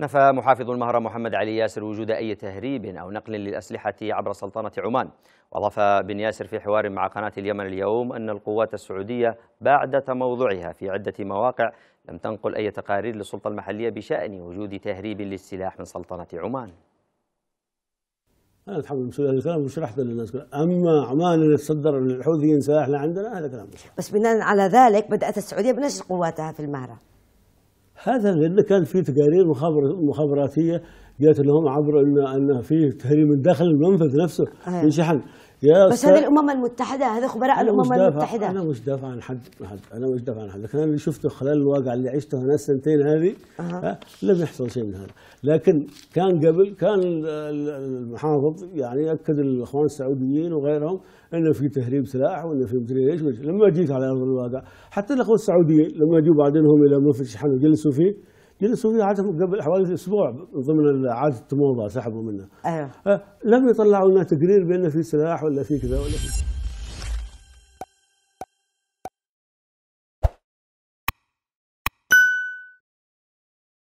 نفى محافظ المهرة محمد علي ياسر وجود أي تهريب أو نقل للأسلحة عبر سلطنة عمان وأضاف بن ياسر في حوار مع قناة اليمن اليوم أن القوات السعودية بعد تموضعها في عدة مواقع لم تنقل أي تقارير للسلطة المحلية بشأن وجود تهريب للسلاح من سلطنة عمان هذا الحمد لله هذا الكلام وشرحته للناس اما عمان اللي تصدر الحوثيين سلاح لعندنا هذا كلام بس بناء على ذلك بدات السعوديه بنشر قواتها في المهره هذا لان كان في تقارير مخابراتية جات لهم عبر ان ان في تهريب من داخل المنفذ نفسه آه. شحن يا بس هذه الامم المتحده هذا خبراء الامم المتحده انا مش دافع عن حد حد انا مش دافع عن حد لكن انا اللي شفته خلال الواقع اللي عشته انا السنتين هذه أه. لم يحصل شيء من هذا لكن كان قبل كان المحافظ يعني اكد الاخوان السعوديين وغيرهم انه في تهريب سلاح وانه في مدري ايش لما جيت على ارض الواقع حتى الاخوه السعوديين لما جوا بعدين هم الى منفذ شحن وجلسوا فيه جلسوا فيه عادة قبل حوالي اسبوع ضمن عاده موضه سحبوا منه. ايوه. أه، لم يطلعوا لنا تقرير بان في سلاح ولا في كذا ولا في كذا.